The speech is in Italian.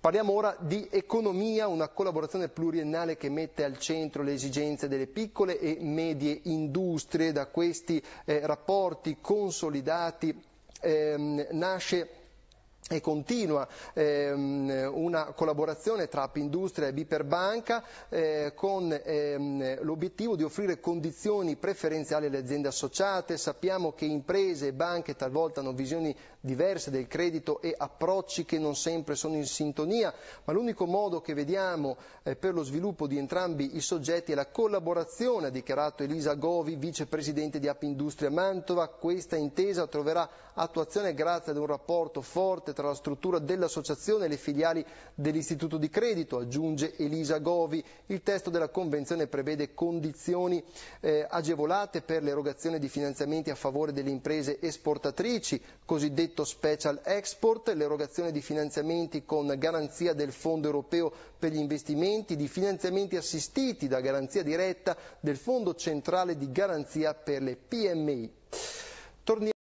Parliamo ora di economia, una collaborazione pluriennale che mette al centro le esigenze delle piccole e medie industrie. Da questi eh, rapporti consolidati ehm, nasce e continua ehm, una collaborazione tra Appindustria e Biperbanca eh, con ehm, l'obiettivo di offrire condizioni preferenziali alle aziende associate. Sappiamo che imprese e banche talvolta hanno visioni diverse del credito e approcci che non sempre sono in sintonia, ma l'unico modo che vediamo eh, per lo sviluppo di entrambi i soggetti è la collaborazione, ha dichiarato Elisa Govi, vicepresidente di Appindustria Mantova. Questa intesa troverà attuazione grazie ad un rapporto forte tra la struttura dell'associazione e le filiali dell'istituto di credito, aggiunge Elisa Govi. Il testo della convenzione prevede condizioni eh, agevolate per l'erogazione di finanziamenti a favore delle imprese esportatrici, cosiddetto special export, l'erogazione di finanziamenti con garanzia del Fondo europeo per gli investimenti, di finanziamenti assistiti da garanzia diretta del Fondo centrale di garanzia per le PMI. Torniamo